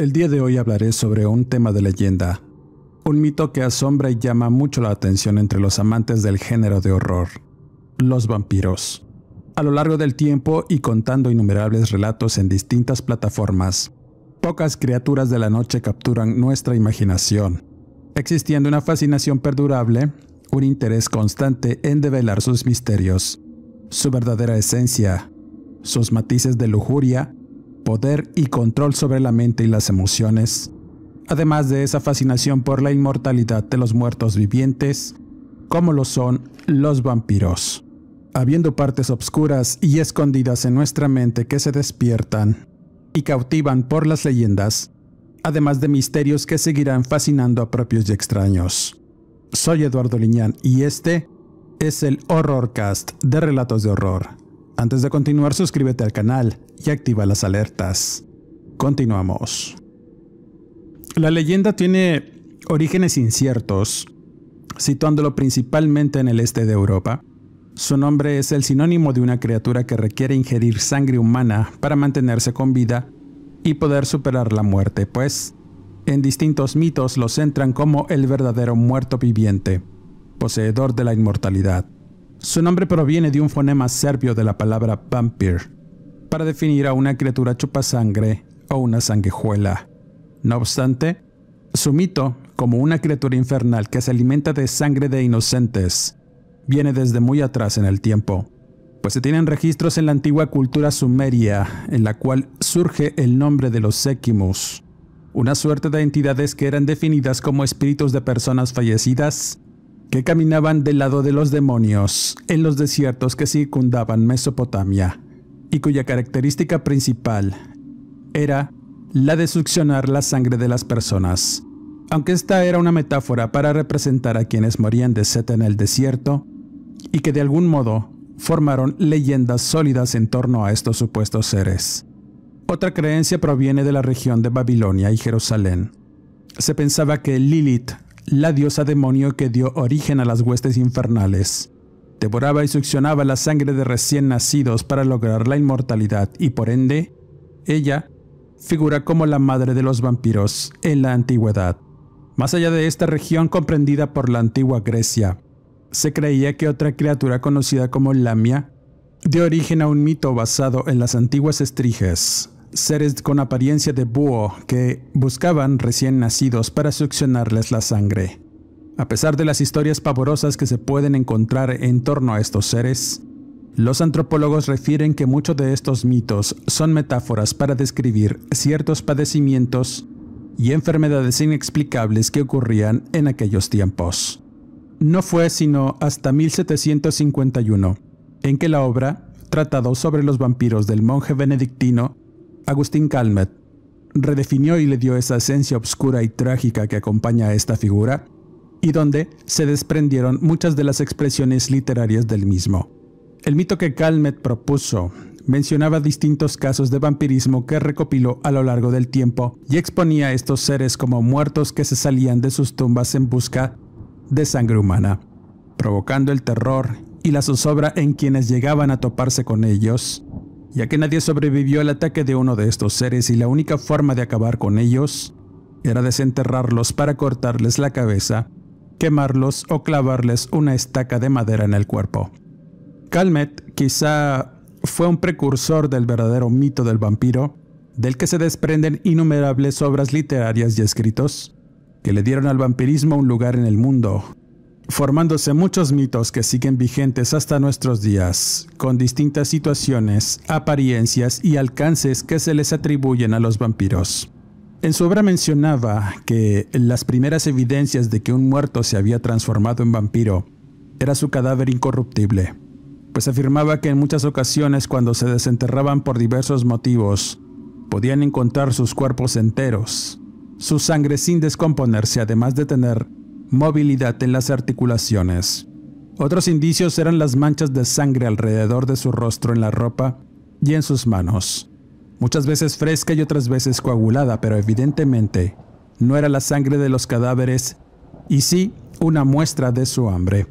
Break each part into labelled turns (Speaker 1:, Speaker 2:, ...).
Speaker 1: El día de hoy hablaré sobre un tema de leyenda, un mito que asombra y llama mucho la atención entre los amantes del género de horror, los vampiros. A lo largo del tiempo y contando innumerables relatos en distintas plataformas, pocas criaturas de la noche capturan nuestra imaginación, existiendo una fascinación perdurable, un interés constante en develar sus misterios, su verdadera esencia, sus matices de lujuria poder y control sobre la mente y las emociones, además de esa fascinación por la inmortalidad de los muertos vivientes, como lo son los vampiros. Habiendo partes obscuras y escondidas en nuestra mente que se despiertan y cautivan por las leyendas, además de misterios que seguirán fascinando a propios y extraños. Soy Eduardo Liñán y este es el Horrorcast de Relatos de Horror. Antes de continuar, suscríbete al canal y activa las alertas. Continuamos. La leyenda tiene orígenes inciertos, situándolo principalmente en el este de Europa. Su nombre es el sinónimo de una criatura que requiere ingerir sangre humana para mantenerse con vida y poder superar la muerte, pues en distintos mitos lo centran como el verdadero muerto viviente, poseedor de la inmortalidad. Su nombre proviene de un fonema serbio de la palabra vampir, para definir a una criatura chupasangre o una sanguijuela. No obstante, su mito, como una criatura infernal que se alimenta de sangre de inocentes, viene desde muy atrás en el tiempo, pues se tienen registros en la antigua cultura sumeria, en la cual surge el nombre de los séquimos, una suerte de entidades que eran definidas como espíritus de personas fallecidas que caminaban del lado de los demonios en los desiertos que circundaban Mesopotamia, y cuya característica principal era la de succionar la sangre de las personas. Aunque esta era una metáfora para representar a quienes morían de seta en el desierto, y que de algún modo formaron leyendas sólidas en torno a estos supuestos seres. Otra creencia proviene de la región de Babilonia y Jerusalén. Se pensaba que Lilith la diosa demonio que dio origen a las huestes infernales. Devoraba y succionaba la sangre de recién nacidos para lograr la inmortalidad y por ende, ella figura como la madre de los vampiros en la antigüedad. Más allá de esta región comprendida por la antigua Grecia, se creía que otra criatura conocida como Lamia dio origen a un mito basado en las antiguas estriges, seres con apariencia de búho que buscaban recién nacidos para succionarles la sangre. A pesar de las historias pavorosas que se pueden encontrar en torno a estos seres, los antropólogos refieren que muchos de estos mitos son metáforas para describir ciertos padecimientos y enfermedades inexplicables que ocurrían en aquellos tiempos. No fue sino hasta 1751 en que la obra, Tratado sobre los vampiros del monje benedictino Agustín Calmet redefinió y le dio esa esencia obscura y trágica que acompaña a esta figura, y donde se desprendieron muchas de las expresiones literarias del mismo. El mito que Calmet propuso mencionaba distintos casos de vampirismo que recopiló a lo largo del tiempo y exponía a estos seres como muertos que se salían de sus tumbas en busca de sangre humana, provocando el terror y la zozobra en quienes llegaban a toparse con ellos ya que nadie sobrevivió al ataque de uno de estos seres y la única forma de acabar con ellos era desenterrarlos para cortarles la cabeza, quemarlos o clavarles una estaca de madera en el cuerpo. Calmet quizá fue un precursor del verdadero mito del vampiro, del que se desprenden innumerables obras literarias y escritos, que le dieron al vampirismo un lugar en el mundo, formándose muchos mitos que siguen vigentes hasta nuestros días, con distintas situaciones, apariencias y alcances que se les atribuyen a los vampiros. En su obra mencionaba que las primeras evidencias de que un muerto se había transformado en vampiro era su cadáver incorruptible, pues afirmaba que en muchas ocasiones cuando se desenterraban por diversos motivos, podían encontrar sus cuerpos enteros, su sangre sin descomponerse, además de tener movilidad en las articulaciones. Otros indicios eran las manchas de sangre alrededor de su rostro en la ropa y en sus manos, muchas veces fresca y otras veces coagulada, pero evidentemente no era la sangre de los cadáveres y sí una muestra de su hambre.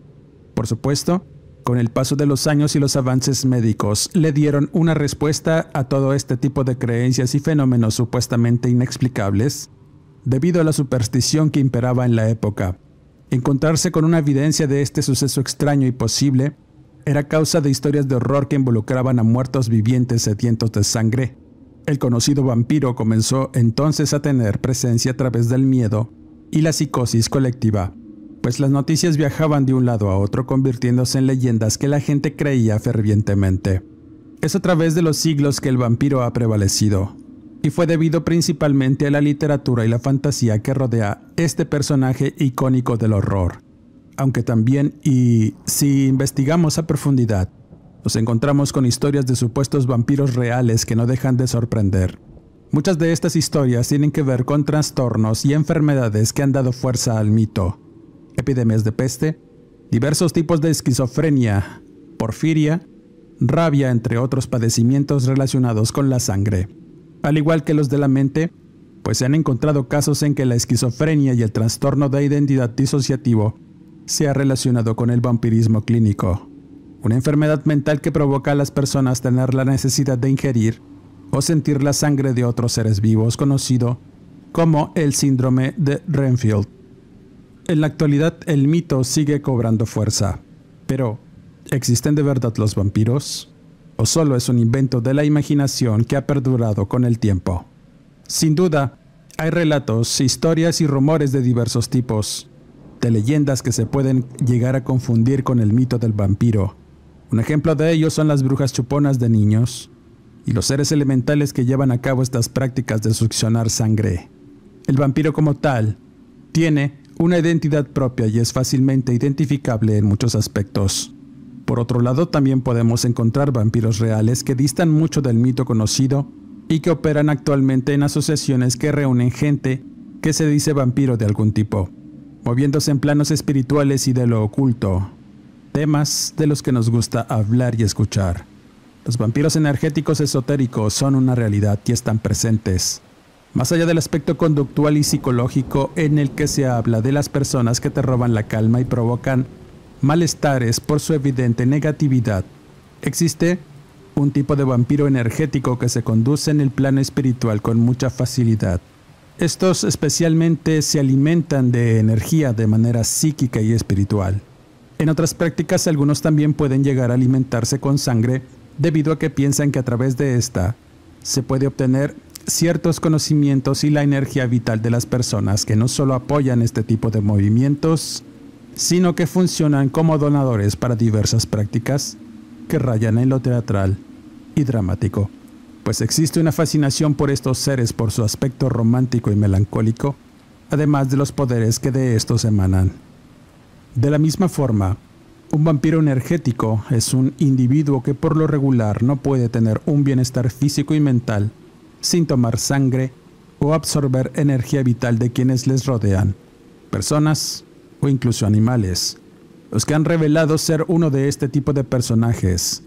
Speaker 1: Por supuesto, con el paso de los años y los avances médicos le dieron una respuesta a todo este tipo de creencias y fenómenos supuestamente inexplicables, debido a la superstición que imperaba en la época, Encontrarse con una evidencia de este suceso extraño y posible era causa de historias de horror que involucraban a muertos vivientes sedientos de sangre. El conocido vampiro comenzó entonces a tener presencia a través del miedo y la psicosis colectiva, pues las noticias viajaban de un lado a otro convirtiéndose en leyendas que la gente creía fervientemente. Es a través de los siglos que el vampiro ha prevalecido, y fue debido principalmente a la literatura y la fantasía que rodea este personaje icónico del horror. Aunque también, y si investigamos a profundidad, nos encontramos con historias de supuestos vampiros reales que no dejan de sorprender. Muchas de estas historias tienen que ver con trastornos y enfermedades que han dado fuerza al mito. Epidemias de peste, diversos tipos de esquizofrenia, porfiria, rabia, entre otros padecimientos relacionados con la sangre. Al igual que los de la mente, pues se han encontrado casos en que la esquizofrenia y el trastorno de identidad disociativo se ha relacionado con el vampirismo clínico, una enfermedad mental que provoca a las personas tener la necesidad de ingerir o sentir la sangre de otros seres vivos conocido como el síndrome de Renfield. En la actualidad el mito sigue cobrando fuerza, pero ¿existen de verdad los vampiros? o solo es un invento de la imaginación que ha perdurado con el tiempo. Sin duda, hay relatos, historias y rumores de diversos tipos, de leyendas que se pueden llegar a confundir con el mito del vampiro. Un ejemplo de ello son las brujas chuponas de niños y los seres elementales que llevan a cabo estas prácticas de succionar sangre. El vampiro como tal tiene una identidad propia y es fácilmente identificable en muchos aspectos. Por otro lado, también podemos encontrar vampiros reales que distan mucho del mito conocido y que operan actualmente en asociaciones que reúnen gente que se dice vampiro de algún tipo, moviéndose en planos espirituales y de lo oculto, temas de los que nos gusta hablar y escuchar. Los vampiros energéticos esotéricos son una realidad y están presentes. Más allá del aspecto conductual y psicológico en el que se habla de las personas que te roban la calma y provocan malestares por su evidente negatividad. Existe un tipo de vampiro energético que se conduce en el plano espiritual con mucha facilidad. Estos especialmente se alimentan de energía de manera psíquica y espiritual. En otras prácticas algunos también pueden llegar a alimentarse con sangre debido a que piensan que a través de esta se puede obtener ciertos conocimientos y la energía vital de las personas que no solo apoyan este tipo de movimientos, sino que funcionan como donadores para diversas prácticas que rayan en lo teatral y dramático, pues existe una fascinación por estos seres por su aspecto romántico y melancólico, además de los poderes que de estos emanan. De la misma forma, un vampiro energético es un individuo que por lo regular no puede tener un bienestar físico y mental sin tomar sangre o absorber energía vital de quienes les rodean, personas o incluso animales, los que han revelado ser uno de este tipo de personajes.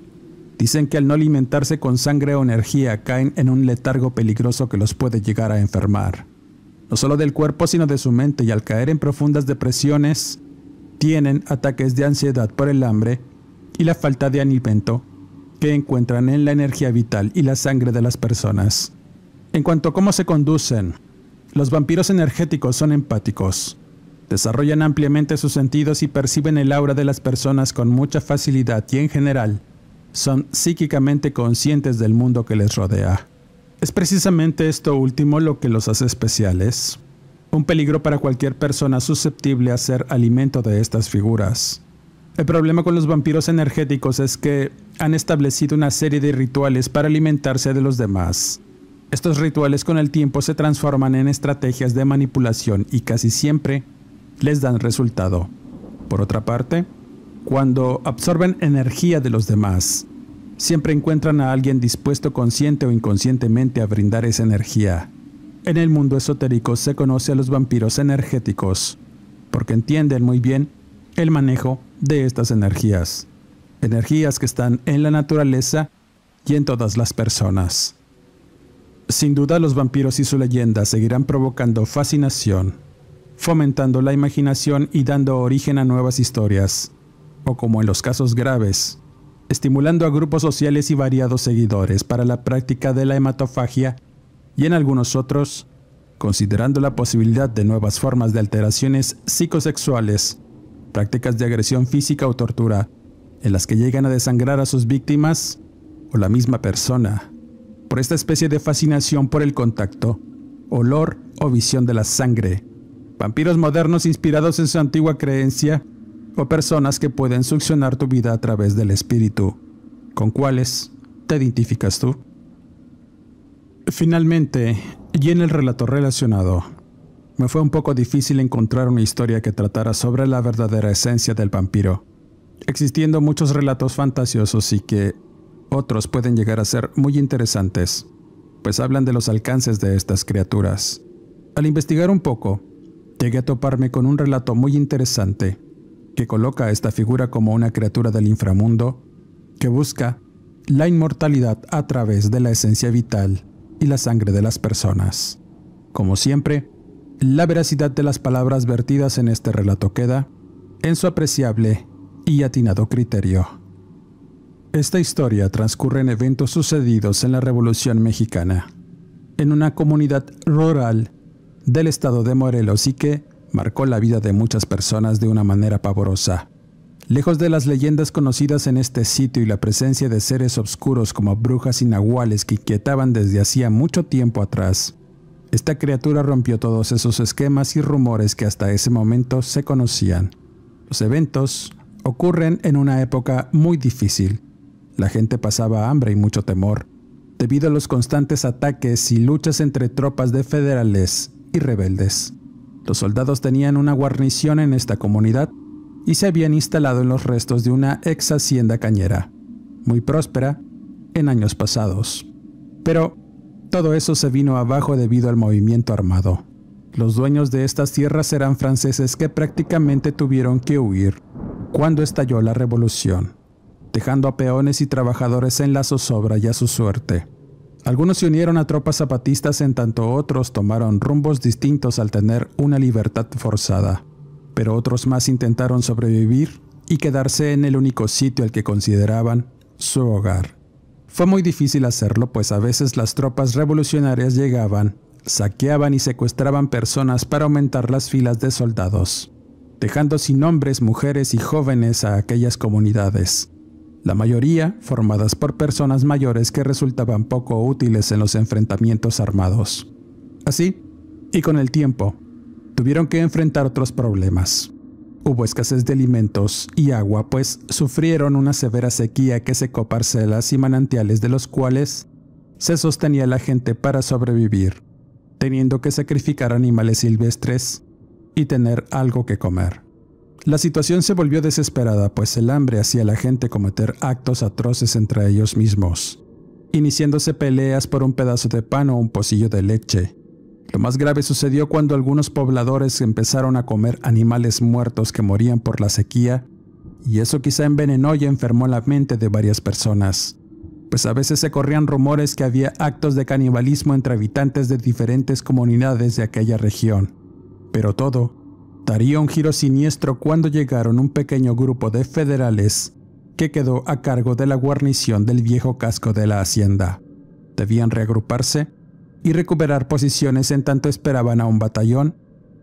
Speaker 1: Dicen que al no alimentarse con sangre o energía caen en un letargo peligroso que los puede llegar a enfermar, no solo del cuerpo sino de su mente y al caer en profundas depresiones, tienen ataques de ansiedad por el hambre y la falta de alimento que encuentran en la energía vital y la sangre de las personas. En cuanto a cómo se conducen, los vampiros energéticos son empáticos, Desarrollan ampliamente sus sentidos y perciben el aura de las personas con mucha facilidad y en general son psíquicamente conscientes del mundo que les rodea. Es precisamente esto último lo que los hace especiales, un peligro para cualquier persona susceptible a ser alimento de estas figuras. El problema con los vampiros energéticos es que han establecido una serie de rituales para alimentarse de los demás. Estos rituales con el tiempo se transforman en estrategias de manipulación y casi siempre les dan resultado. Por otra parte, cuando absorben energía de los demás, siempre encuentran a alguien dispuesto consciente o inconscientemente a brindar esa energía. En el mundo esotérico se conoce a los vampiros energéticos, porque entienden muy bien el manejo de estas energías, energías que están en la naturaleza y en todas las personas. Sin duda los vampiros y su leyenda seguirán provocando fascinación fomentando la imaginación y dando origen a nuevas historias, o como en los casos graves, estimulando a grupos sociales y variados seguidores para la práctica de la hematofagia y en algunos otros, considerando la posibilidad de nuevas formas de alteraciones psicosexuales, prácticas de agresión física o tortura, en las que llegan a desangrar a sus víctimas o la misma persona, por esta especie de fascinación por el contacto, olor o visión de la sangre Vampiros modernos inspirados en su antigua creencia o personas que pueden succionar tu vida a través del espíritu. ¿Con cuáles te identificas tú? Finalmente, y en el relato relacionado, me fue un poco difícil encontrar una historia que tratara sobre la verdadera esencia del vampiro, existiendo muchos relatos fantasiosos y que otros pueden llegar a ser muy interesantes, pues hablan de los alcances de estas criaturas. Al investigar un poco, llegué a toparme con un relato muy interesante que coloca a esta figura como una criatura del inframundo que busca la inmortalidad a través de la esencia vital y la sangre de las personas. Como siempre, la veracidad de las palabras vertidas en este relato queda en su apreciable y atinado criterio. Esta historia transcurre en eventos sucedidos en la Revolución Mexicana, en una comunidad rural del estado de Morelos y que marcó la vida de muchas personas de una manera pavorosa. Lejos de las leyendas conocidas en este sitio y la presencia de seres oscuros como brujas y nahuales que inquietaban desde hacía mucho tiempo atrás, esta criatura rompió todos esos esquemas y rumores que hasta ese momento se conocían. Los eventos ocurren en una época muy difícil. La gente pasaba hambre y mucho temor, debido a los constantes ataques y luchas entre tropas de federales y rebeldes. Los soldados tenían una guarnición en esta comunidad y se habían instalado en los restos de una ex hacienda cañera, muy próspera en años pasados. Pero todo eso se vino abajo debido al movimiento armado. Los dueños de estas tierras eran franceses que prácticamente tuvieron que huir cuando estalló la revolución, dejando a peones y trabajadores en la zozobra y a su suerte. Algunos se unieron a tropas zapatistas en tanto otros tomaron rumbos distintos al tener una libertad forzada, pero otros más intentaron sobrevivir y quedarse en el único sitio al que consideraban su hogar. Fue muy difícil hacerlo, pues a veces las tropas revolucionarias llegaban, saqueaban y secuestraban personas para aumentar las filas de soldados, dejando sin hombres, mujeres y jóvenes a aquellas comunidades la mayoría formadas por personas mayores que resultaban poco útiles en los enfrentamientos armados. Así, y con el tiempo, tuvieron que enfrentar otros problemas. Hubo escasez de alimentos y agua, pues sufrieron una severa sequía que secó parcelas y manantiales de los cuales se sostenía la gente para sobrevivir, teniendo que sacrificar animales silvestres y tener algo que comer. La situación se volvió desesperada, pues el hambre hacía a la gente cometer actos atroces entre ellos mismos, iniciándose peleas por un pedazo de pan o un pocillo de leche. Lo más grave sucedió cuando algunos pobladores empezaron a comer animales muertos que morían por la sequía, y eso quizá envenenó y enfermó la mente de varias personas, pues a veces se corrían rumores que había actos de canibalismo entre habitantes de diferentes comunidades de aquella región. Pero todo daría un giro siniestro cuando llegaron un pequeño grupo de federales que quedó a cargo de la guarnición del viejo casco de la hacienda. Debían reagruparse y recuperar posiciones en tanto esperaban a un batallón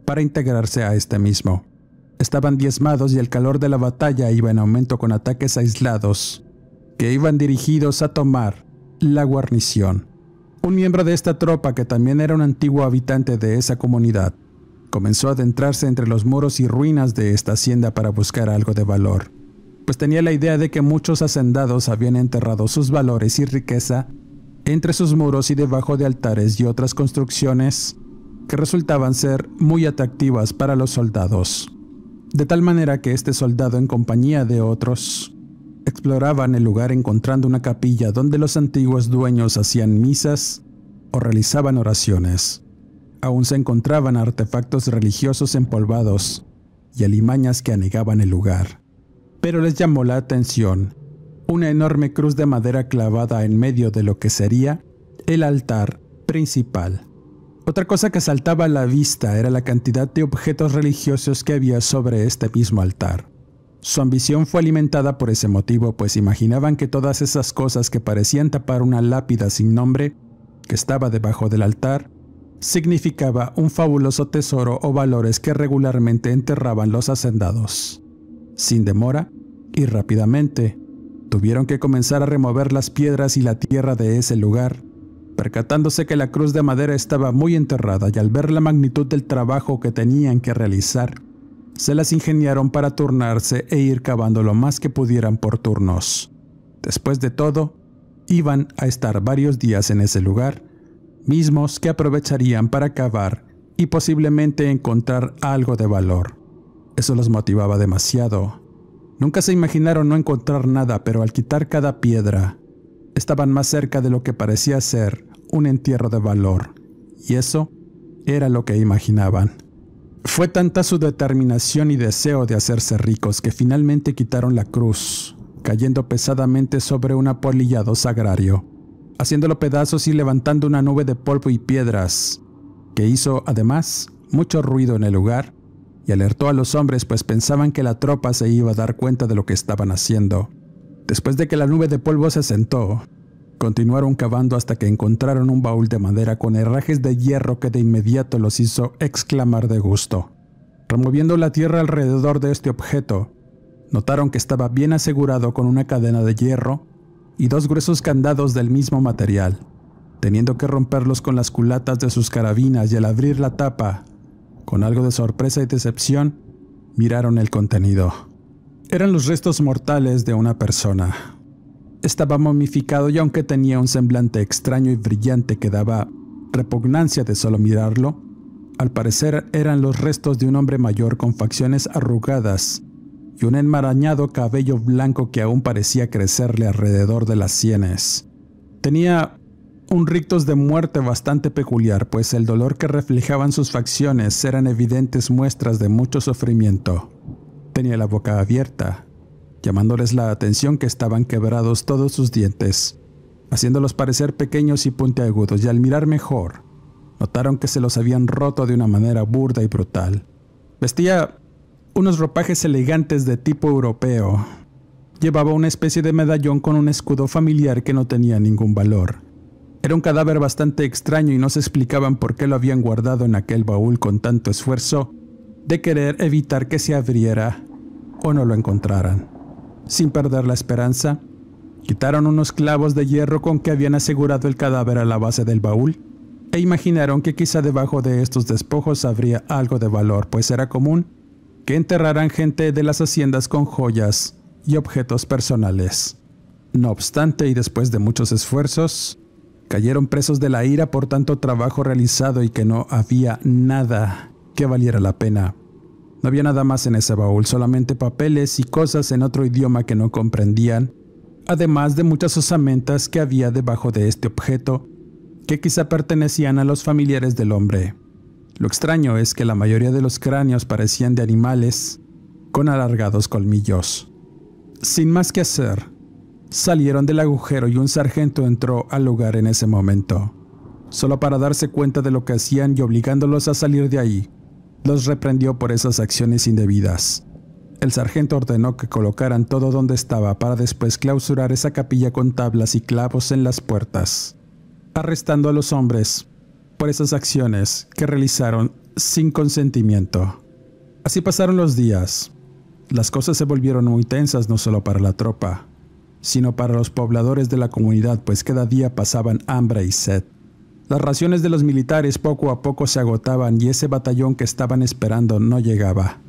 Speaker 1: para integrarse a este mismo. Estaban diezmados y el calor de la batalla iba en aumento con ataques aislados que iban dirigidos a tomar la guarnición. Un miembro de esta tropa, que también era un antiguo habitante de esa comunidad, Comenzó a adentrarse entre los muros y ruinas de esta hacienda para buscar algo de valor, pues tenía la idea de que muchos hacendados habían enterrado sus valores y riqueza entre sus muros y debajo de altares y otras construcciones que resultaban ser muy atractivas para los soldados, de tal manera que este soldado en compañía de otros exploraban el lugar encontrando una capilla donde los antiguos dueños hacían misas o realizaban oraciones. Aún se encontraban artefactos religiosos empolvados y alimañas que anegaban el lugar. Pero les llamó la atención una enorme cruz de madera clavada en medio de lo que sería el altar principal. Otra cosa que saltaba a la vista era la cantidad de objetos religiosos que había sobre este mismo altar. Su ambición fue alimentada por ese motivo, pues imaginaban que todas esas cosas que parecían tapar una lápida sin nombre que estaba debajo del altar significaba un fabuloso tesoro o valores que regularmente enterraban los hacendados. Sin demora y rápidamente, tuvieron que comenzar a remover las piedras y la tierra de ese lugar, percatándose que la cruz de madera estaba muy enterrada y al ver la magnitud del trabajo que tenían que realizar, se las ingeniaron para turnarse e ir cavando lo más que pudieran por turnos. Después de todo, iban a estar varios días en ese lugar, mismos que aprovecharían para cavar y posiblemente encontrar algo de valor. Eso los motivaba demasiado. Nunca se imaginaron no encontrar nada, pero al quitar cada piedra, estaban más cerca de lo que parecía ser un entierro de valor, y eso era lo que imaginaban. Fue tanta su determinación y deseo de hacerse ricos que finalmente quitaron la cruz, cayendo pesadamente sobre un apolillado sagrario haciéndolo pedazos y levantando una nube de polvo y piedras, que hizo además mucho ruido en el lugar y alertó a los hombres pues pensaban que la tropa se iba a dar cuenta de lo que estaban haciendo. Después de que la nube de polvo se sentó, continuaron cavando hasta que encontraron un baúl de madera con herrajes de hierro que de inmediato los hizo exclamar de gusto. Removiendo la tierra alrededor de este objeto, notaron que estaba bien asegurado con una cadena de hierro y dos gruesos candados del mismo material, teniendo que romperlos con las culatas de sus carabinas y al abrir la tapa, con algo de sorpresa y decepción, miraron el contenido. Eran los restos mortales de una persona. Estaba momificado y aunque tenía un semblante extraño y brillante que daba repugnancia de solo mirarlo, al parecer eran los restos de un hombre mayor con facciones arrugadas y un enmarañado cabello blanco que aún parecía crecerle alrededor de las sienes. Tenía un rictus de muerte bastante peculiar, pues el dolor que reflejaban sus facciones eran evidentes muestras de mucho sufrimiento. Tenía la boca abierta, llamándoles la atención que estaban quebrados todos sus dientes, haciéndolos parecer pequeños y puntiagudos, y al mirar mejor, notaron que se los habían roto de una manera burda y brutal. Vestía unos ropajes elegantes de tipo europeo. Llevaba una especie de medallón con un escudo familiar que no tenía ningún valor. Era un cadáver bastante extraño y no se explicaban por qué lo habían guardado en aquel baúl con tanto esfuerzo de querer evitar que se abriera o no lo encontraran. Sin perder la esperanza, quitaron unos clavos de hierro con que habían asegurado el cadáver a la base del baúl e imaginaron que quizá debajo de estos despojos habría algo de valor, pues era común que enterrarán gente de las haciendas con joyas y objetos personales. No obstante, y después de muchos esfuerzos, cayeron presos de la ira por tanto trabajo realizado y que no había nada que valiera la pena. No había nada más en ese baúl, solamente papeles y cosas en otro idioma que no comprendían, además de muchas osamentas que había debajo de este objeto, que quizá pertenecían a los familiares del hombre. Lo extraño es que la mayoría de los cráneos parecían de animales con alargados colmillos. Sin más que hacer, salieron del agujero y un sargento entró al lugar en ese momento, solo para darse cuenta de lo que hacían y obligándolos a salir de ahí, los reprendió por esas acciones indebidas. El sargento ordenó que colocaran todo donde estaba para después clausurar esa capilla con tablas y clavos en las puertas, arrestando a los hombres por esas acciones que realizaron sin consentimiento. Así pasaron los días. Las cosas se volvieron muy tensas no solo para la tropa, sino para los pobladores de la comunidad, pues cada día pasaban hambre y sed. Las raciones de los militares poco a poco se agotaban y ese batallón que estaban esperando no llegaba,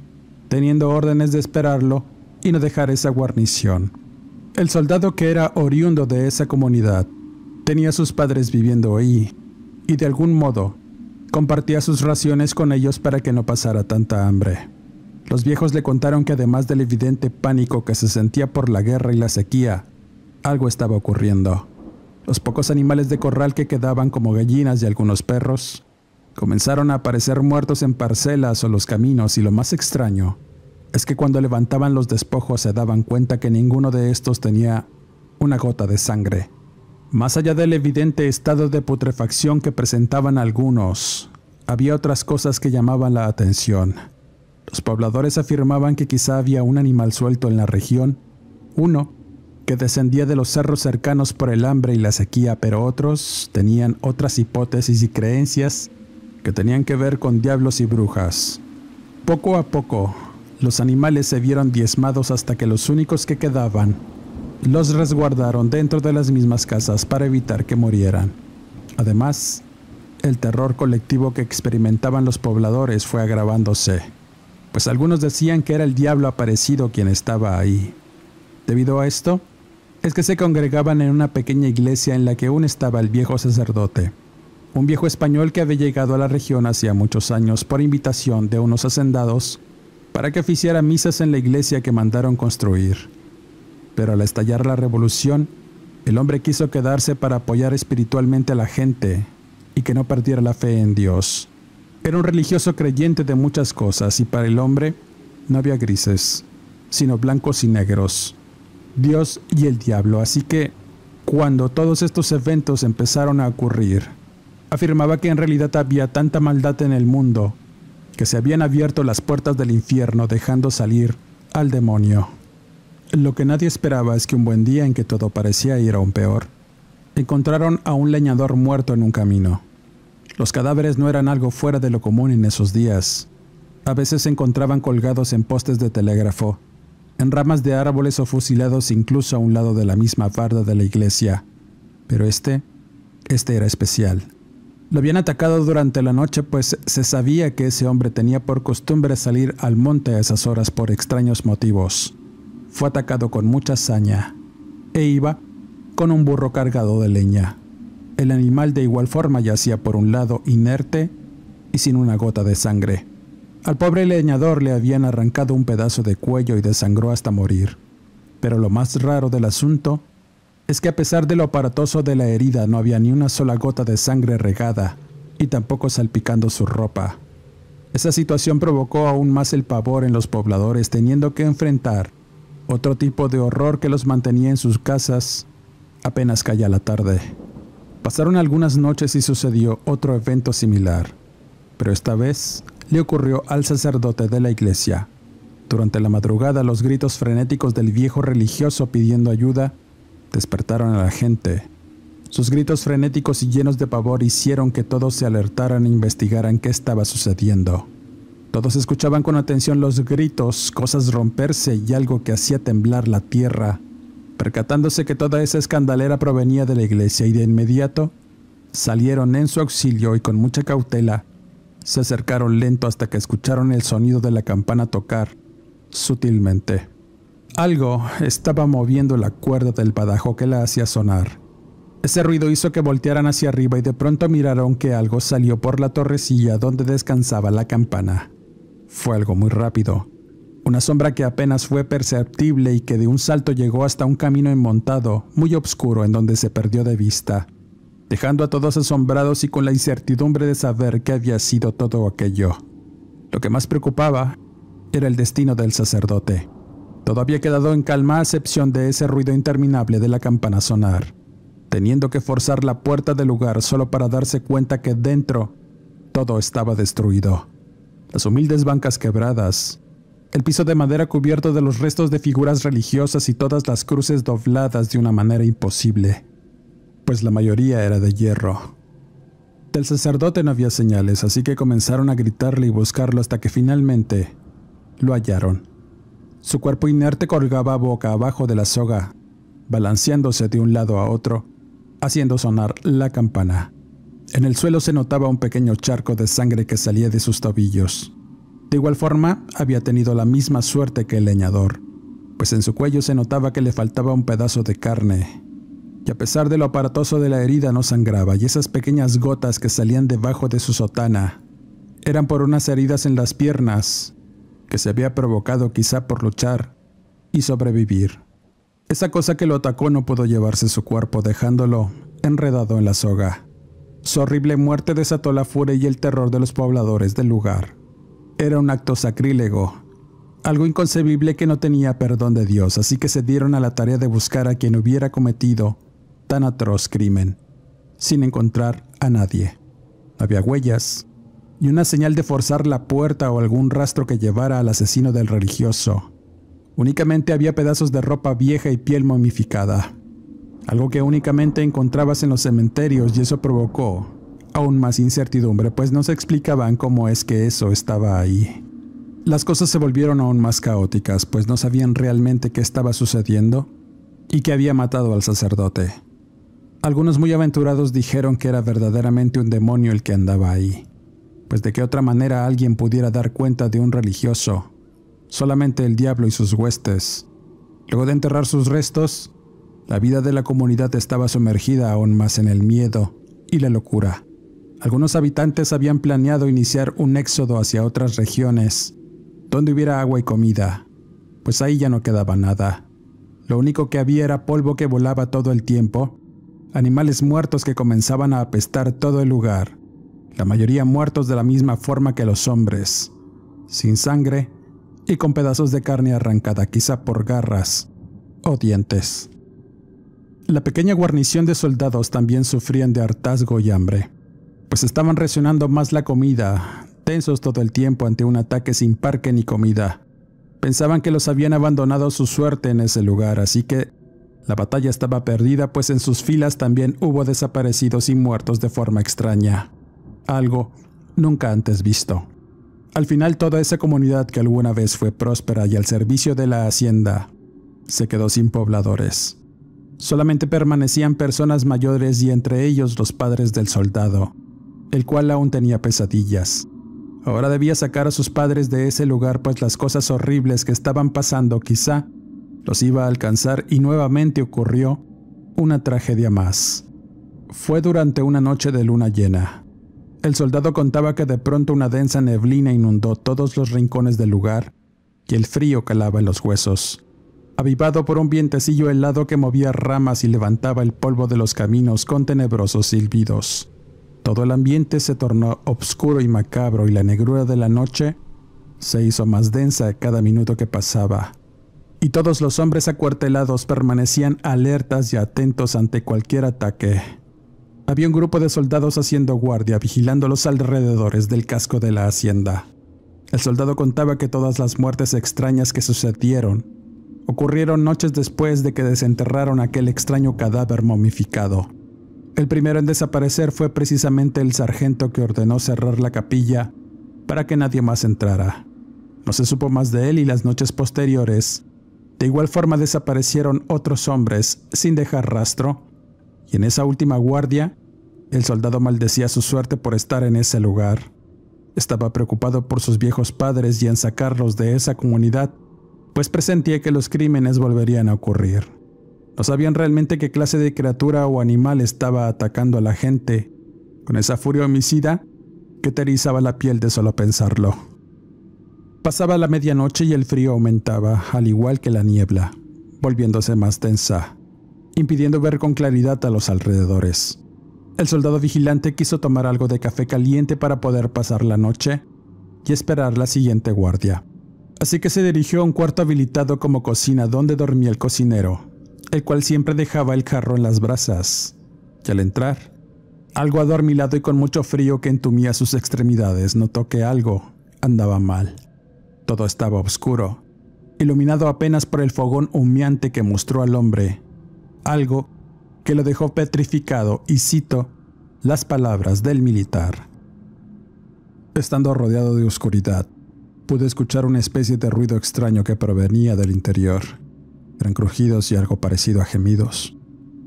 Speaker 1: teniendo órdenes de esperarlo y no dejar esa guarnición. El soldado que era oriundo de esa comunidad tenía sus padres viviendo ahí y de algún modo compartía sus raciones con ellos para que no pasara tanta hambre. Los viejos le contaron que además del evidente pánico que se sentía por la guerra y la sequía, algo estaba ocurriendo. Los pocos animales de corral que quedaban como gallinas y algunos perros comenzaron a aparecer muertos en parcelas o los caminos y lo más extraño es que cuando levantaban los despojos se daban cuenta que ninguno de estos tenía una gota de sangre. Más allá del evidente estado de putrefacción que presentaban algunos, había otras cosas que llamaban la atención. Los pobladores afirmaban que quizá había un animal suelto en la región, uno que descendía de los cerros cercanos por el hambre y la sequía, pero otros tenían otras hipótesis y creencias que tenían que ver con diablos y brujas. Poco a poco, los animales se vieron diezmados hasta que los únicos que quedaban los resguardaron dentro de las mismas casas para evitar que murieran. Además, el terror colectivo que experimentaban los pobladores fue agravándose, pues algunos decían que era el diablo aparecido quien estaba ahí. Debido a esto, es que se congregaban en una pequeña iglesia en la que aún estaba el viejo sacerdote, un viejo español que había llegado a la región hacía muchos años por invitación de unos hacendados para que oficiara misas en la iglesia que mandaron construir pero al estallar la revolución, el hombre quiso quedarse para apoyar espiritualmente a la gente y que no perdiera la fe en Dios. Era un religioso creyente de muchas cosas y para el hombre no había grises, sino blancos y negros, Dios y el diablo. Así que, cuando todos estos eventos empezaron a ocurrir, afirmaba que en realidad había tanta maldad en el mundo que se habían abierto las puertas del infierno dejando salir al demonio. Lo que nadie esperaba es que un buen día en que todo parecía ir aún peor, encontraron a un leñador muerto en un camino. Los cadáveres no eran algo fuera de lo común en esos días. A veces se encontraban colgados en postes de telégrafo, en ramas de árboles o fusilados incluso a un lado de la misma farda de la iglesia. Pero este, este era especial. Lo habían atacado durante la noche, pues se sabía que ese hombre tenía por costumbre salir al monte a esas horas por extraños motivos fue atacado con mucha saña e iba con un burro cargado de leña. El animal de igual forma yacía por un lado inerte y sin una gota de sangre. Al pobre leñador le habían arrancado un pedazo de cuello y desangró hasta morir. Pero lo más raro del asunto es que a pesar de lo aparatoso de la herida no había ni una sola gota de sangre regada y tampoco salpicando su ropa. Esa situación provocó aún más el pavor en los pobladores teniendo que enfrentar otro tipo de horror que los mantenía en sus casas apenas caía la tarde. Pasaron algunas noches y sucedió otro evento similar, pero esta vez le ocurrió al sacerdote de la iglesia. Durante la madrugada los gritos frenéticos del viejo religioso pidiendo ayuda despertaron a la gente. Sus gritos frenéticos y llenos de pavor hicieron que todos se alertaran e investigaran qué estaba sucediendo. Todos escuchaban con atención los gritos, cosas romperse y algo que hacía temblar la tierra, percatándose que toda esa escandalera provenía de la iglesia y de inmediato salieron en su auxilio y con mucha cautela se acercaron lento hasta que escucharon el sonido de la campana tocar sutilmente. Algo estaba moviendo la cuerda del padajo que la hacía sonar. Ese ruido hizo que voltearan hacia arriba y de pronto miraron que algo salió por la torrecilla donde descansaba la campana. Fue algo muy rápido. Una sombra que apenas fue perceptible y que de un salto llegó hasta un camino enmontado, muy oscuro, en donde se perdió de vista, dejando a todos asombrados y con la incertidumbre de saber qué había sido todo aquello. Lo que más preocupaba era el destino del sacerdote. Todo había quedado en calma a excepción de ese ruido interminable de la campana sonar, teniendo que forzar la puerta del lugar solo para darse cuenta que dentro todo estaba destruido las humildes bancas quebradas, el piso de madera cubierto de los restos de figuras religiosas y todas las cruces dobladas de una manera imposible, pues la mayoría era de hierro. Del sacerdote no había señales, así que comenzaron a gritarle y buscarlo hasta que finalmente lo hallaron. Su cuerpo inerte colgaba boca abajo de la soga, balanceándose de un lado a otro, haciendo sonar la campana. En el suelo se notaba un pequeño charco de sangre que salía de sus tobillos. De igual forma, había tenido la misma suerte que el leñador, pues en su cuello se notaba que le faltaba un pedazo de carne, y a pesar de lo aparatoso de la herida no sangraba, y esas pequeñas gotas que salían debajo de su sotana eran por unas heridas en las piernas, que se había provocado quizá por luchar y sobrevivir. Esa cosa que lo atacó no pudo llevarse su cuerpo, dejándolo enredado en la soga. Su horrible muerte desató la furia y el terror de los pobladores del lugar. Era un acto sacrílego, algo inconcebible que no tenía perdón de Dios, así que se dieron a la tarea de buscar a quien hubiera cometido tan atroz crimen, sin encontrar a nadie. Había huellas y una señal de forzar la puerta o algún rastro que llevara al asesino del religioso. Únicamente había pedazos de ropa vieja y piel momificada algo que únicamente encontrabas en los cementerios y eso provocó aún más incertidumbre, pues no se explicaban cómo es que eso estaba ahí. Las cosas se volvieron aún más caóticas, pues no sabían realmente qué estaba sucediendo y que había matado al sacerdote. Algunos muy aventurados dijeron que era verdaderamente un demonio el que andaba ahí, pues de qué otra manera alguien pudiera dar cuenta de un religioso, solamente el diablo y sus huestes. Luego de enterrar sus restos, la vida de la comunidad estaba sumergida aún más en el miedo y la locura. Algunos habitantes habían planeado iniciar un éxodo hacia otras regiones, donde hubiera agua y comida, pues ahí ya no quedaba nada. Lo único que había era polvo que volaba todo el tiempo, animales muertos que comenzaban a apestar todo el lugar, la mayoría muertos de la misma forma que los hombres, sin sangre y con pedazos de carne arrancada quizá por garras o dientes. La pequeña guarnición de soldados también sufrían de hartazgo y hambre, pues estaban racionando más la comida, tensos todo el tiempo ante un ataque sin parque ni comida. Pensaban que los habían abandonado su suerte en ese lugar, así que la batalla estaba perdida, pues en sus filas también hubo desaparecidos y muertos de forma extraña. Algo nunca antes visto. Al final toda esa comunidad que alguna vez fue próspera y al servicio de la hacienda, se quedó sin pobladores. Solamente permanecían personas mayores y entre ellos los padres del soldado, el cual aún tenía pesadillas. Ahora debía sacar a sus padres de ese lugar pues las cosas horribles que estaban pasando quizá los iba a alcanzar y nuevamente ocurrió una tragedia más. Fue durante una noche de luna llena. El soldado contaba que de pronto una densa neblina inundó todos los rincones del lugar y el frío calaba en los huesos avivado por un vientecillo helado que movía ramas y levantaba el polvo de los caminos con tenebrosos silbidos. Todo el ambiente se tornó obscuro y macabro y la negrura de la noche se hizo más densa cada minuto que pasaba. Y todos los hombres acuartelados permanecían alertas y atentos ante cualquier ataque. Había un grupo de soldados haciendo guardia, vigilando los alrededores del casco de la hacienda. El soldado contaba que todas las muertes extrañas que sucedieron ocurrieron noches después de que desenterraron aquel extraño cadáver momificado. El primero en desaparecer fue precisamente el sargento que ordenó cerrar la capilla para que nadie más entrara. No se supo más de él y las noches posteriores, de igual forma desaparecieron otros hombres sin dejar rastro, y en esa última guardia, el soldado maldecía su suerte por estar en ese lugar. Estaba preocupado por sus viejos padres y en sacarlos de esa comunidad pues presentía que los crímenes volverían a ocurrir. No sabían realmente qué clase de criatura o animal estaba atacando a la gente, con esa furia homicida que te la piel de solo pensarlo. Pasaba la medianoche y el frío aumentaba, al igual que la niebla, volviéndose más densa, impidiendo ver con claridad a los alrededores. El soldado vigilante quiso tomar algo de café caliente para poder pasar la noche y esperar la siguiente guardia. Así que se dirigió a un cuarto habilitado como cocina donde dormía el cocinero, el cual siempre dejaba el jarro en las brasas. Y al entrar, algo adormilado y con mucho frío que entumía sus extremidades, notó que algo andaba mal. Todo estaba oscuro, iluminado apenas por el fogón humeante que mostró al hombre. Algo que lo dejó petrificado y cito las palabras del militar. Estando rodeado de oscuridad, pude escuchar una especie de ruido extraño que provenía del interior. Eran crujidos y algo parecido a gemidos.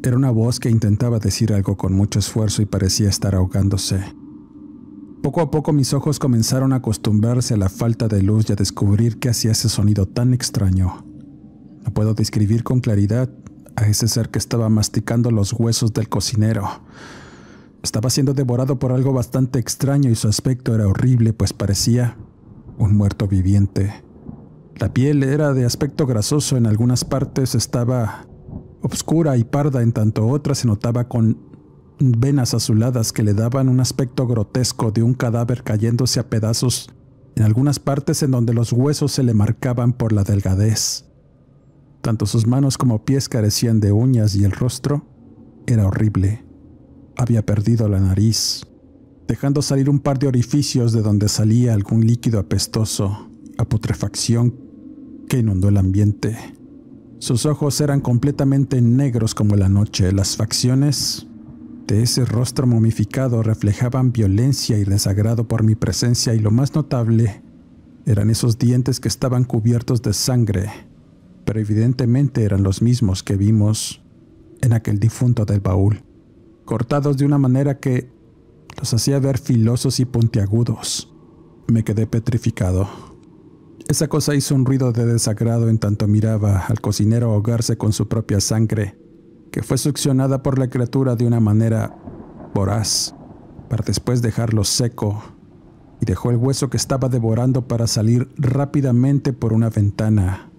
Speaker 1: Era una voz que intentaba decir algo con mucho esfuerzo y parecía estar ahogándose. Poco a poco mis ojos comenzaron a acostumbrarse a la falta de luz y a descubrir qué hacía ese sonido tan extraño. No puedo describir con claridad a ese ser que estaba masticando los huesos del cocinero. Estaba siendo devorado por algo bastante extraño y su aspecto era horrible, pues parecía un muerto viviente. La piel era de aspecto grasoso, en algunas partes estaba obscura y parda, en tanto otras se notaba con venas azuladas que le daban un aspecto grotesco de un cadáver cayéndose a pedazos en algunas partes en donde los huesos se le marcaban por la delgadez. Tanto sus manos como pies carecían de uñas y el rostro era horrible. Había perdido la nariz, dejando salir un par de orificios de donde salía algún líquido apestoso, a putrefacción que inundó el ambiente. Sus ojos eran completamente negros como la noche, las facciones de ese rostro momificado reflejaban violencia y desagrado por mi presencia y lo más notable eran esos dientes que estaban cubiertos de sangre, pero evidentemente eran los mismos que vimos en aquel difunto del baúl, cortados de una manera que los hacía ver filosos y puntiagudos. Me quedé petrificado. Esa cosa hizo un ruido de desagrado en tanto miraba al cocinero ahogarse con su propia sangre, que fue succionada por la criatura de una manera voraz, para después dejarlo seco, y dejó el hueso que estaba devorando para salir rápidamente por una ventana,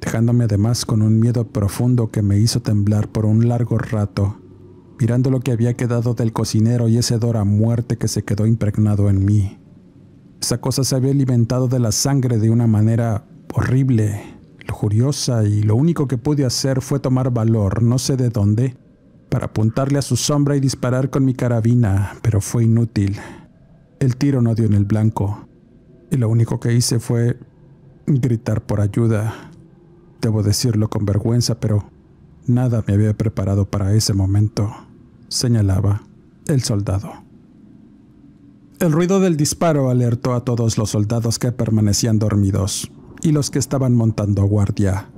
Speaker 1: dejándome además con un miedo profundo que me hizo temblar por un largo rato mirando lo que había quedado del cocinero y ese dor a muerte que se quedó impregnado en mí. Esa cosa se había alimentado de la sangre de una manera horrible, lujuriosa, y lo único que pude hacer fue tomar valor, no sé de dónde, para apuntarle a su sombra y disparar con mi carabina, pero fue inútil. El tiro no dio en el blanco, y lo único que hice fue gritar por ayuda. Debo decirlo con vergüenza, pero nada me había preparado para ese momento señalaba el soldado. El ruido del disparo alertó a todos los soldados que permanecían dormidos y los que estaban montando guardia.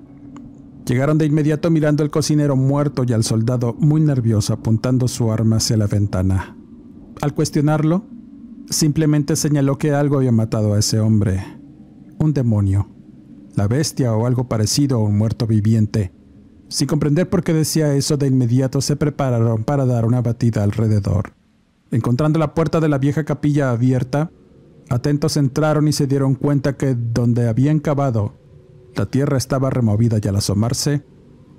Speaker 1: Llegaron de inmediato mirando al cocinero muerto y al soldado muy nervioso apuntando su arma hacia la ventana. Al cuestionarlo, simplemente señaló que algo había matado a ese hombre. Un demonio, la bestia o algo parecido a un muerto viviente, sin comprender por qué decía eso, de inmediato se prepararon para dar una batida alrededor. Encontrando la puerta de la vieja capilla abierta, atentos entraron y se dieron cuenta que donde habían cavado, la tierra estaba removida y al asomarse,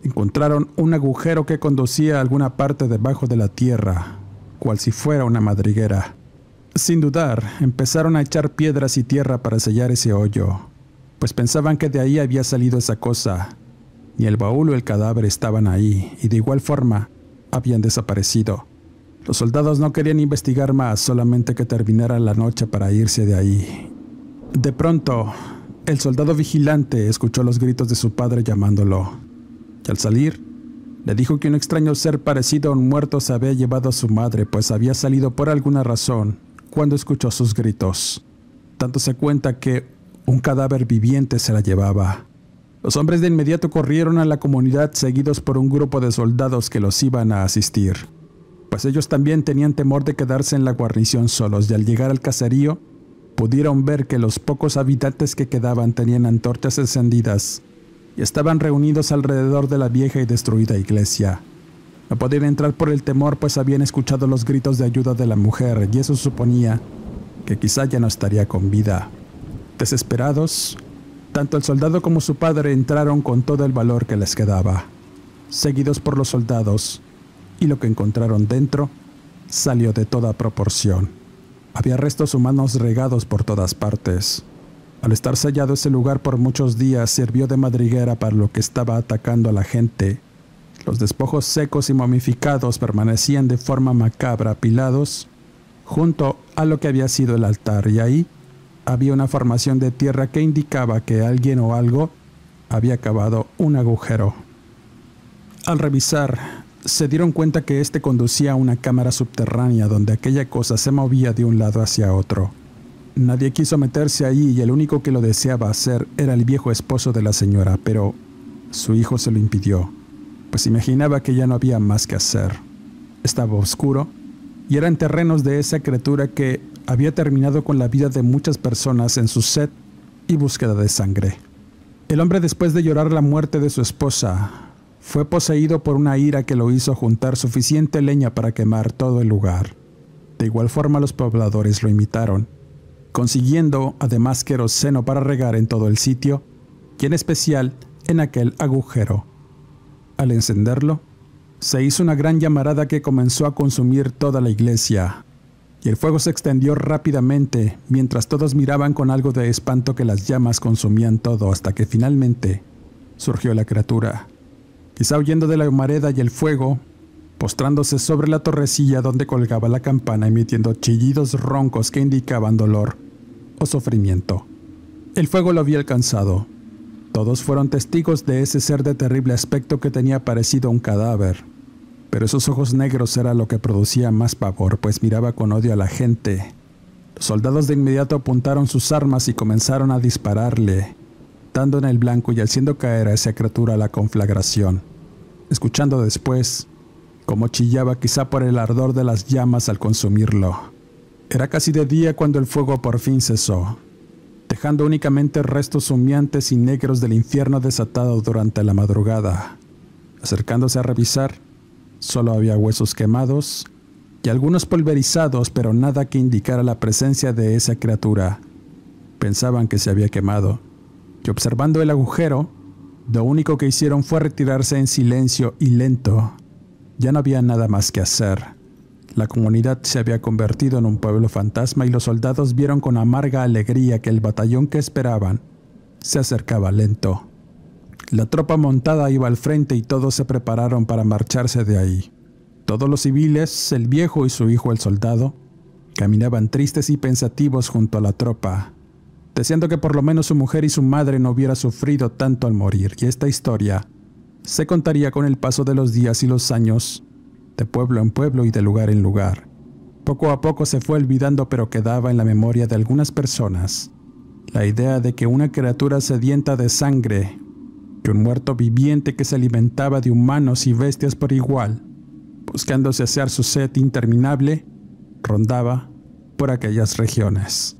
Speaker 1: encontraron un agujero que conducía a alguna parte debajo de la tierra, cual si fuera una madriguera. Sin dudar, empezaron a echar piedras y tierra para sellar ese hoyo, pues pensaban que de ahí había salido esa cosa, ni el baúl o el cadáver estaban ahí, y de igual forma, habían desaparecido. Los soldados no querían investigar más, solamente que terminara la noche para irse de ahí. De pronto, el soldado vigilante escuchó los gritos de su padre llamándolo, y al salir, le dijo que un extraño ser parecido a un muerto se había llevado a su madre, pues había salido por alguna razón cuando escuchó sus gritos. Tanto se cuenta que un cadáver viviente se la llevaba. Los hombres de inmediato corrieron a la comunidad seguidos por un grupo de soldados que los iban a asistir, pues ellos también tenían temor de quedarse en la guarnición solos y al llegar al caserío pudieron ver que los pocos habitantes que quedaban tenían antorchas encendidas y estaban reunidos alrededor de la vieja y destruida iglesia. No podían entrar por el temor pues habían escuchado los gritos de ayuda de la mujer y eso suponía que quizá ya no estaría con vida. Desesperados, tanto el soldado como su padre entraron con todo el valor que les quedaba, seguidos por los soldados, y lo que encontraron dentro salió de toda proporción. Había restos humanos regados por todas partes. Al estar sellado ese lugar por muchos días sirvió de madriguera para lo que estaba atacando a la gente. Los despojos secos y momificados permanecían de forma macabra apilados junto a lo que había sido el altar y ahí había una formación de tierra que indicaba que alguien o algo había cavado un agujero. Al revisar, se dieron cuenta que este conducía a una cámara subterránea donde aquella cosa se movía de un lado hacia otro. Nadie quiso meterse ahí y el único que lo deseaba hacer era el viejo esposo de la señora, pero su hijo se lo impidió, pues imaginaba que ya no había más que hacer. Estaba oscuro y eran terrenos de esa criatura que había terminado con la vida de muchas personas en su sed y búsqueda de sangre. El hombre después de llorar la muerte de su esposa, fue poseído por una ira que lo hizo juntar suficiente leña para quemar todo el lugar. De igual forma los pobladores lo imitaron, consiguiendo además queroseno para regar en todo el sitio, y en especial en aquel agujero. Al encenderlo, se hizo una gran llamarada que comenzó a consumir toda la iglesia, y el fuego se extendió rápidamente, mientras todos miraban con algo de espanto que las llamas consumían todo hasta que finalmente surgió la criatura. Quizá huyendo de la humareda y el fuego, postrándose sobre la torrecilla donde colgaba la campana emitiendo chillidos roncos que indicaban dolor o sufrimiento. El fuego lo había alcanzado. Todos fueron testigos de ese ser de terrible aspecto que tenía parecido a un cadáver, pero esos ojos negros era lo que producía más pavor, pues miraba con odio a la gente. Los soldados de inmediato apuntaron sus armas y comenzaron a dispararle, dando en el blanco y haciendo caer a esa criatura la conflagración. Escuchando después cómo chillaba quizá por el ardor de las llamas al consumirlo. Era casi de día cuando el fuego por fin cesó, dejando únicamente restos humeantes y negros del infierno desatado durante la madrugada. Acercándose a revisar, Solo había huesos quemados y algunos pulverizados, pero nada que indicara la presencia de esa criatura. Pensaban que se había quemado. Y observando el agujero, lo único que hicieron fue retirarse en silencio y lento. Ya no había nada más que hacer. La comunidad se había convertido en un pueblo fantasma y los soldados vieron con amarga alegría que el batallón que esperaban se acercaba lento. La tropa montada iba al frente y todos se prepararon para marcharse de ahí. Todos los civiles, el viejo y su hijo el soldado, caminaban tristes y pensativos junto a la tropa, deseando que por lo menos su mujer y su madre no hubiera sufrido tanto al morir, y esta historia se contaría con el paso de los días y los años, de pueblo en pueblo y de lugar en lugar. Poco a poco se fue olvidando pero quedaba en la memoria de algunas personas la idea de que una criatura sedienta de sangre que un muerto viviente que se alimentaba de humanos y bestias por igual, buscándose hacer su sed interminable, rondaba por aquellas regiones.